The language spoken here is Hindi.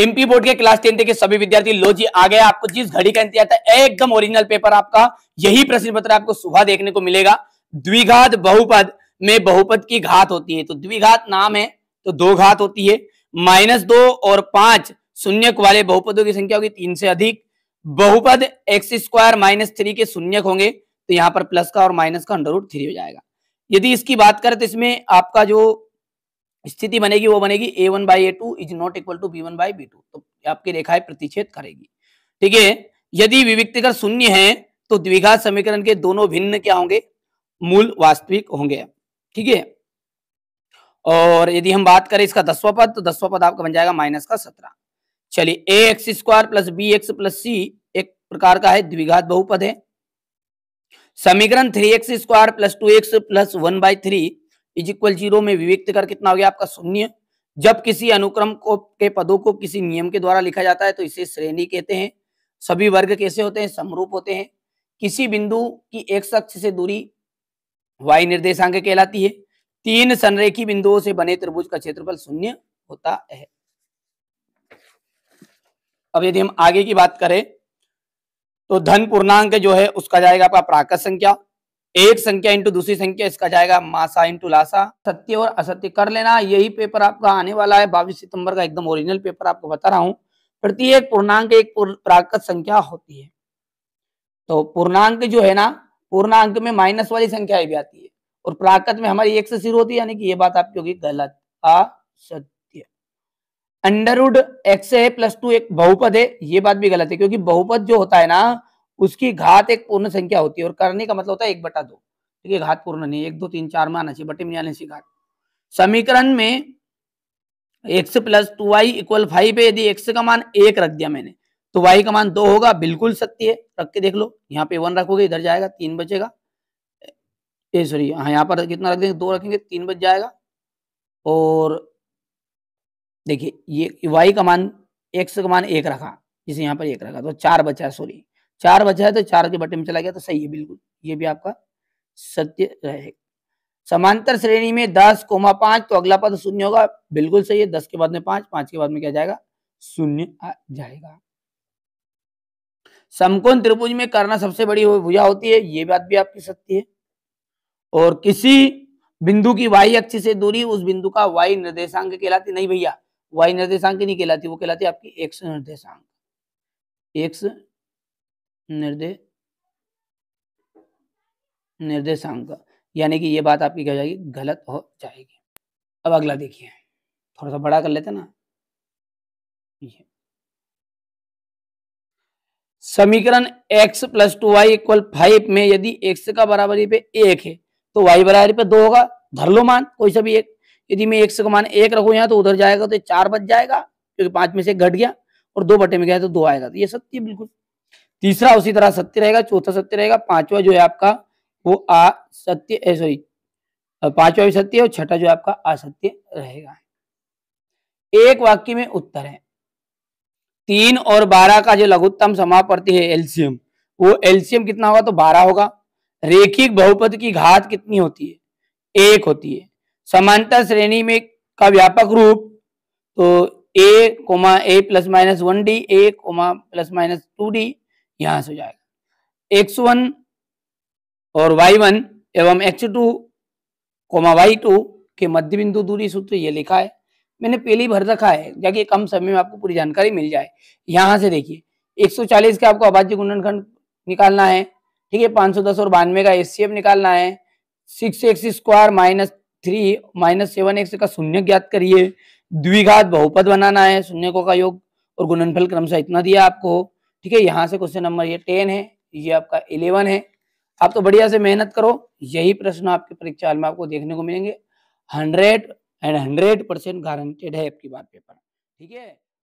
एमपी बोर्ड के क्लास टेन के सभी विद्यार्थी लो जी आ गया आपको जिस घड़ी का इंतजार था एकदम ओरिजिनल पेपर आपका यही प्रश्न पत्र आपको सुबह देखने को मिलेगा द्विघात बहुपद में बहुपद की घात होती है तो द्विघात नाम है तो दो घात होती है माइनस दो और पांच शून्य वाले बहुपदों की संख्या होगी तीन से अधिक बहुपद एक्स स्क्वायर माइनस थ्री के शून्य होंगे तो यहाँ पर प्लस का और माइनस का अंडर रूट थ्री हो जाएगा यदि इसकी बात करें तो इसमें आपका जो स्थिति बनेगी वो बनेगी a one by a two is not equal to b one by b two तो आपकी रेखाएं प्रतिच्छेद करेगी ठीक है यदि विविक्तिकर शून्य है तो द्विघात समीकरण के दोनों भिन्न क्या होंगे मूल वास्तविक होंगे ठीक है और यदि हम बात करें इसका दसवा पद तो दसवा पद आपका बन जाएगा माइनस का सत्रह चलिए a x square plus b x plus c एक प्रकार का है द्विघात बहुपद है समीकरण three x square plus two x plus one by three is equal zero में विविक्त कर कितना हो गया आपका शून्य जब किसी अनुक्रम को के पदों को किसी नियम के द्वारा लिखा जाता है तो इसे श्रेणी कहते हैं सभी वर्ग कैसे होते हैं समरूप होते हैं किसी बिंदु की एक अक्ष से दूरी वायु निर्देशांक कहलाती है तीन संरेखी बिंदुओं से बने त्रिभुज का क्षेत्रफल शून्य होता है अब यदि हम आगे की बात करें तो धन पूर्णांक जो है उसका जाएगा आपका प्राकृत संख्या एक संख्या इंटू दूसरी संख्या इसका जाएगा मासा इंटू लासा सत्य और असत्य कर लेना यही पेपर आपका आने वाला है बाईस सितंबर का एकदम ओरिजिनल पेपर आपको बता रहा हूँ प्रत्येक पूर्णांक एक प्राकृत संख्या होती है तो पूर्णांक जो है ना पूर्णांक में माइनस वाली संख्या भी आती है और प्राकृत में हमारी एक से शुरू होती है यानी कि ये बात आपकी होगी गलत असत्य अंडरवुड एक्स है प्लस टू एक बहुपद है ये बात भी गलत है क्योंकि बहुपद जो होता है ना उसकी घात एक पूर्ण संख्या होती है और करने का मतलब होता है एक बटा दो ठीक है घात पूर्ण नहीं एक दो तीन चार में आना चाहिए बटे में आने से घात समीकरण में x plus two y equal five है यदि एक्स का मान एक रख दिया मैंने तो वाई का मान दो होगा बिल्कुल सत्य है रख के देख लो यहाँ पे वन रखोगे इधर जाएगा तीन बचेगा ए सॉरी हाँ यहाँ पर कितना रख देंगे दो रखेंगे तीन बच जाएगा और देखिए ये वाई का मान एक्स का मान एक रखा जिसे यहाँ पर एक रखा तो चार बचा सॉरी चार बचा है तो चार के बटे में चला गया तो सही है बिल्कुल ये भी आपका सत्य रहेगा समांतर श्रेणी में दस कोमा पांच तो अगला पद शून्य होगा बिल्कुल सही है दस के बाद में पांच पांच के बाद में क्या जाएगा शून्य आ जाएगा समकोण त्रिभुज में करना सबसे बड़ी भुजा होती है ये बात भी आपकी सत्य है और किसी बिंदु की वाई अच्छी से दूरी उस बिंदु का वाई निर्देशांक कहलाती नहीं भैया वाई निर्देशांक नहीं कहलाती वो कहलाती आपकी एक्स निर्देशांक एक्स निर्देश निर्देशांक यानी कि ये बात आपकी क्या हो जाएगी गलत हो जाएगी अब अगला देखिए थोड़ा सा बड़ा कर लेते ना ये समीकरण x plus two y equal five में यदि x का बराबरी पे एक है तो y बराबरी पे दो होगा धर लो मान कोई सा भी एक यदि मैं x का मान एक रखू यहाँ तो उधर जाएगा तो चार बच जाएगा क्योंकि पांच में से घट गया और दो बटे में गया तो दो आएगा तो ये सत्य बिल्कुल तीसरा उसी तरह सत्य रहेगा चौथा सत्य रहेगा पांचवा जो है आपका वो आ सत्य सॉरी पांचवा भी सत्य है और छठा जो है आपका असत्य रहेगा एक वाक्य में उत्तर है तीन और बारह का जो लघुत्तम समापर्ति है एलसीएम वो एलसीएम कितना होगा तो बारह होगा रेखिक बहुपद की घात कितनी होती है एक होती है समांतर श्रेणी में का व्यापक रूप तो a comma a plus minus one d a comma plus minus two d यहां से हो जाएगा एक्स वन और वाई वन एवं x two comma y two के मध्य बिंदु दूरी सूत्र ये लिखा है मैंने पहले भर रखा है जाके कम समय में आपको पूरी जानकारी मिल जाए यहाँ से देखिए 140 के आपको अभाज्य गुणनखंड निकालना है ठीक है 510 और बानवे का एस निकालना है six x square minus three minus seven x का शून्य ज्ञात करिए द्विघात बहुपद बनाना है शून्य को का योग और गुणनफल क्रमशः इतना दिया आपको ठीक है यहाँ से क्वेश्चन नंबर ये टेन है ये आपका इलेवन है आप तो बढ़िया से मेहनत करो यही प्रश्न आपके परीक्षा में आपको देखने को मिलेंगे hundred and hundred percent guaranteed है आपकी बात पेपर ठीक है